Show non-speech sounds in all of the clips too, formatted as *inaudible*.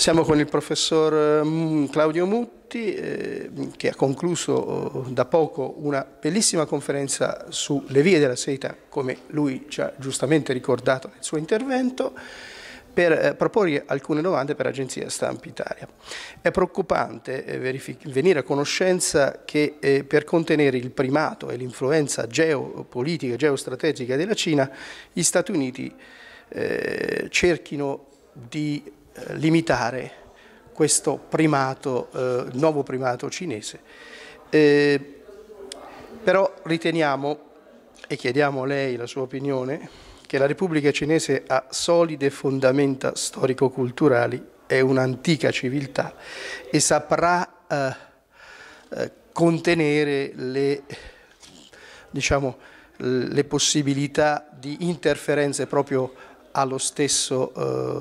Siamo con il professor eh, Claudio Mutti eh, che ha concluso oh, da poco una bellissima conferenza sulle vie della seta, come lui ci ha giustamente ricordato nel suo intervento, per eh, proporre alcune domande per Agenzia Stampa Italia. È preoccupante eh, venire a conoscenza che eh, per contenere il primato e l'influenza geopolitica e geostrategica della Cina, gli Stati Uniti eh, cerchino di eh, limitare questo primato, eh, nuovo primato cinese. Eh, però riteniamo, e chiediamo a lei la sua opinione, che la Repubblica cinese ha solide fondamenta storico-culturali, è un'antica civiltà e saprà eh, eh contenere le, diciamo, le possibilità di interferenze proprio allo stesso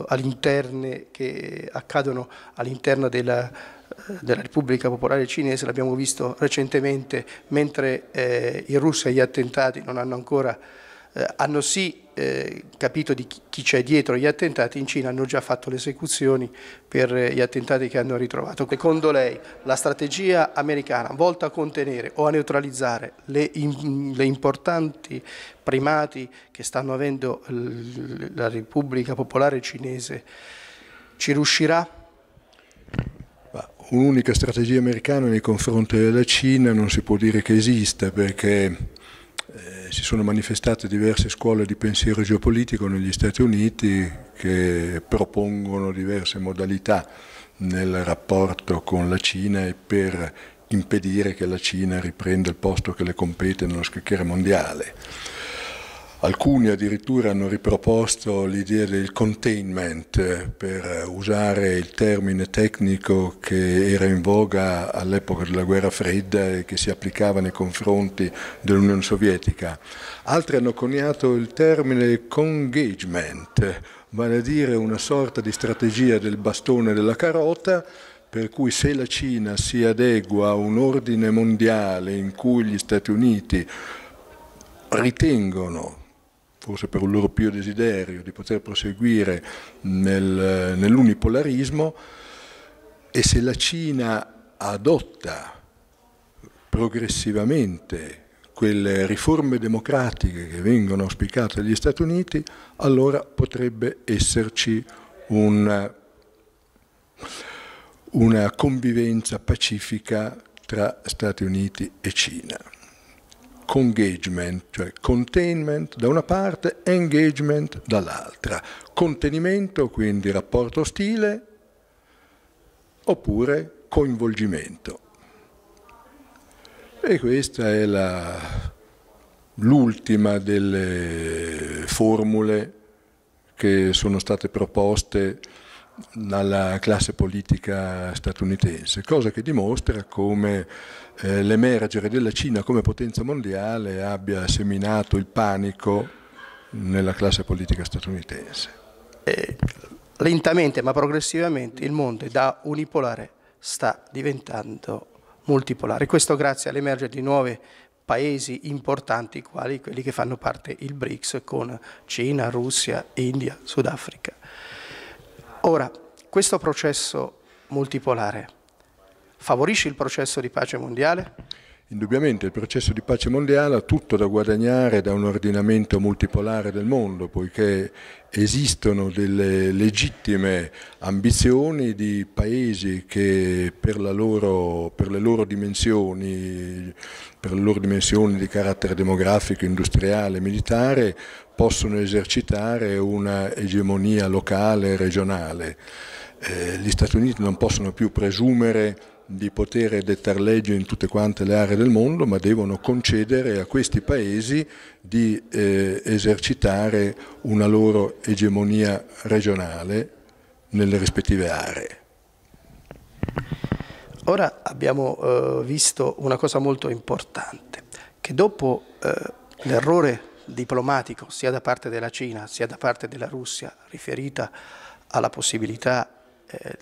eh, all'interno che accadono all'interno della, eh, della, Repubblica Popolare Cinese, l'abbiamo visto recentemente, mentre eh, in Russia gli attentati non hanno ancora eh, hanno sì eh, capito di chi c'è dietro gli attentati, in Cina hanno già fatto le esecuzioni per eh, gli attentati che hanno ritrovato. Secondo lei la strategia americana volta a contenere o a neutralizzare le, le importanti primati che stanno avendo la Repubblica Popolare Cinese ci riuscirà? Un'unica strategia americana nei confronti della Cina non si può dire che esista perché eh, si sono manifestate diverse scuole di pensiero geopolitico negli Stati Uniti che propongono diverse modalità nel rapporto con la Cina e per impedire che la Cina riprenda il posto che le compete nello scacchiere mondiale. Alcuni addirittura hanno riproposto l'idea del containment eh, per usare il termine tecnico che era in voga all'epoca della guerra fredda e che si applicava nei confronti dell'Unione Sovietica. Altri hanno coniato il termine congagement, vale a dire una sorta di strategia del bastone e della carota per cui se la Cina si adegua a un ordine mondiale in cui gli Stati Uniti ritengono forse per un loro pio desiderio di poter proseguire nel, nell'unipolarismo e se la Cina adotta progressivamente quelle riforme democratiche che vengono auspicate dagli Stati Uniti, allora potrebbe esserci una, una convivenza pacifica tra Stati Uniti e Cina congagement, cioè containment da una parte, engagement dall'altra. Contenimento, quindi rapporto ostile, oppure coinvolgimento. E questa è l'ultima delle formule che sono state proposte dalla classe politica statunitense, cosa che dimostra come eh, l'emergere della Cina come potenza mondiale abbia seminato il panico nella classe politica statunitense. E lentamente ma progressivamente il mondo da unipolare sta diventando multipolare, questo grazie all'emergere di nuove paesi importanti quali quelli che fanno parte il BRICS con Cina, Russia, India, Sudafrica. Ora, questo processo multipolare favorisce il processo di pace mondiale? Indubbiamente il processo di pace mondiale ha tutto da guadagnare da un ordinamento multipolare del mondo, poiché esistono delle legittime ambizioni di paesi che per, loro, per, le loro dimensioni, per le loro dimensioni di carattere demografico, industriale, militare, possono esercitare una egemonia locale e regionale. Eh, gli Stati Uniti non possono più presumere di poter dettare legge in tutte quante le aree del mondo, ma devono concedere a questi paesi di eh, esercitare una loro egemonia regionale nelle rispettive aree. Ora abbiamo eh, visto una cosa molto importante, che dopo eh, l'errore diplomatico sia da parte della Cina sia da parte della Russia riferita alla possibilità eh,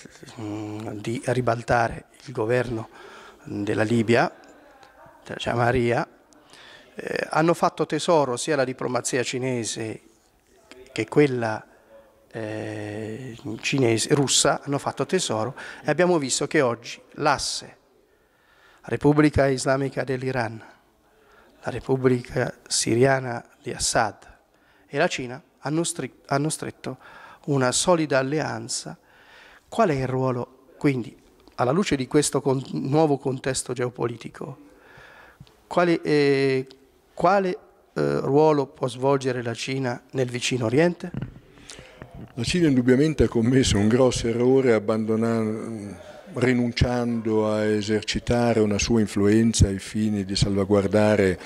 di ribaltare il governo della Libia, della Giamaria, eh, hanno fatto tesoro sia la diplomazia cinese che quella eh, cinese, russa, hanno fatto tesoro e abbiamo visto che oggi l'asse Repubblica Islamica dell'Iran, la Repubblica Siriana di Assad e la Cina hanno stretto una solida alleanza Qual è il ruolo, quindi, alla luce di questo con nuovo contesto geopolitico, quale, eh, quale eh, ruolo può svolgere la Cina nel vicino Oriente? La Cina indubbiamente ha commesso un grosso errore rinunciando a esercitare una sua influenza ai fini di salvaguardare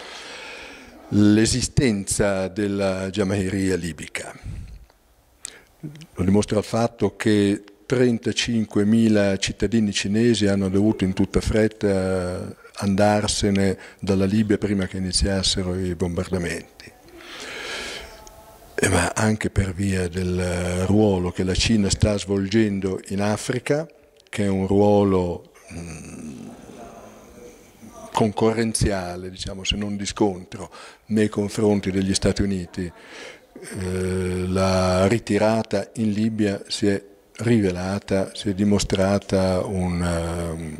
l'esistenza della Jamairia libica. Lo dimostra il fatto che 35.000 cittadini cinesi hanno dovuto in tutta fretta eh, andarsene dalla Libia prima che iniziassero i bombardamenti ma anche per via del eh, ruolo che la Cina sta svolgendo in Africa, che è un ruolo mm, concorrenziale, diciamo, se non di scontro, nei confronti degli Stati Uniti. Eh, la ritirata in Libia si è rivelata, si è, una, ehm,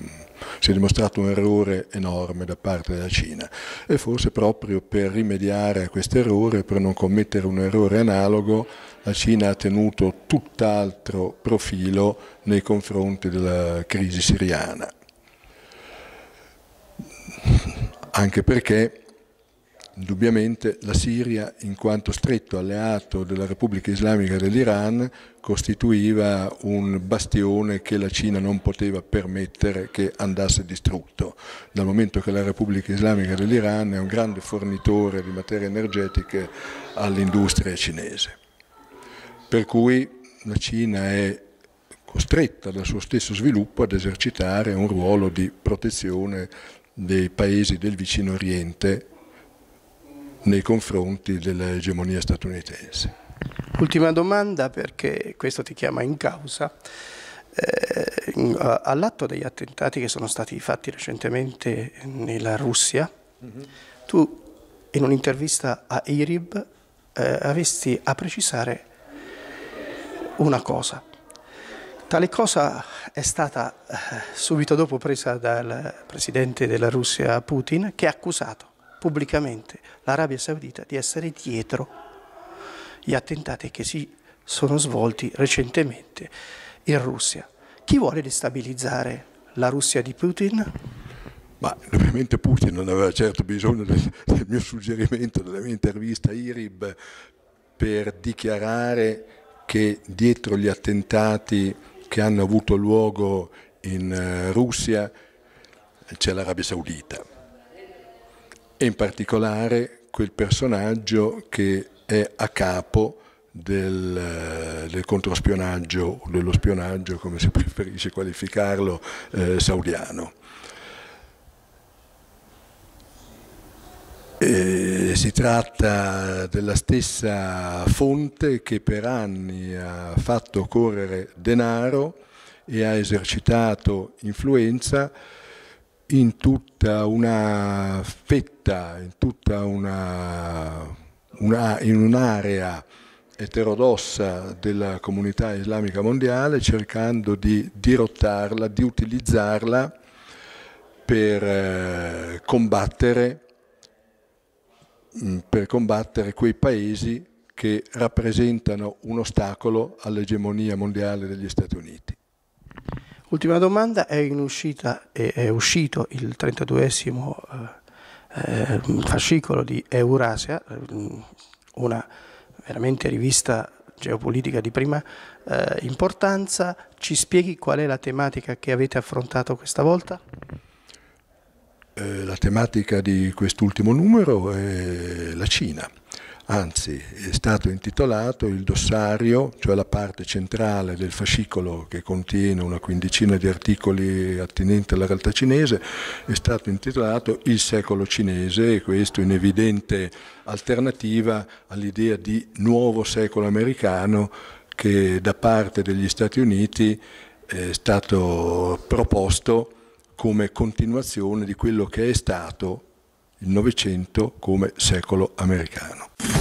si è dimostrato un errore enorme da parte della Cina e forse proprio per rimediare a questo errore, per non commettere un errore analogo, la Cina ha tenuto tutt'altro profilo nei confronti della crisi siriana. Anche perché Indubbiamente la Siria, in quanto stretto alleato della Repubblica Islamica dell'Iran, costituiva un bastione che la Cina non poteva permettere che andasse distrutto, dal momento che la Repubblica Islamica dell'Iran è un grande fornitore di materie energetiche all'industria cinese. Per cui la Cina è costretta dal suo stesso sviluppo ad esercitare un ruolo di protezione dei paesi del vicino Oriente nei confronti dell'egemonia statunitense. Ultima domanda perché questo ti chiama in causa. Eh, all'atto degli attentati che sono stati fatti recentemente nella Russia, mhm. tu in un'intervista a IRIB eh, avesti a precisare una cosa. Tale cosa è stata eh, subito dopo presa dal presidente della Russia Putin che ha accusato pubblicamente l'Arabia Saudita di essere dietro gli attentati che si sono svolti recentemente in Russia. Chi vuole destabilizzare la Russia di Putin? Ma ovviamente Putin non aveva certo bisogno del, del mio suggerimento, della mia intervista a IRIB per dichiarare che dietro gli attentati che hanno avuto luogo in eh, Russia c'è l'Arabia Saudita e in particolare quel personaggio che è a capo del, eh, del controspionaggio o dello spionaggio, come si *laughs* preferisce qualificarlo, eh, saudiano. Eh, si tratta della stessa fonte che per anni ha fatto correre denaro e ha esercitato influenza in tutta una fetta, in tutta una, una, in un'area eterodossa della comunità islamica mondiale cercando di dirottarla, di utilizzarla per eh, combattere, mm, per combattere quei paesi che rappresentano un ostacolo all'egemonia mondiale degli Stati Uniti. Ultima domanda, è, uscita, è, è uscito il 32esimo eh, eh, fascicolo di Eurasia, eh, una veramente rivista geopolitica di prima eh, importanza. Ci spieghi qual è la tematica che avete affrontato questa volta? Eh, la tematica di quest'ultimo numero è la Cina. Anzi, è stato intitolato il dossario, cioè la parte centrale del fascicolo che contiene una quindicina di articoli attinenti alla realtà cinese, è stato intitolato Il secolo cinese e questo in evidente alternativa all'idea di nuovo secolo americano che da parte degli Stati Uniti è stato proposto come continuazione di quello che è stato il Novecento come secolo americano.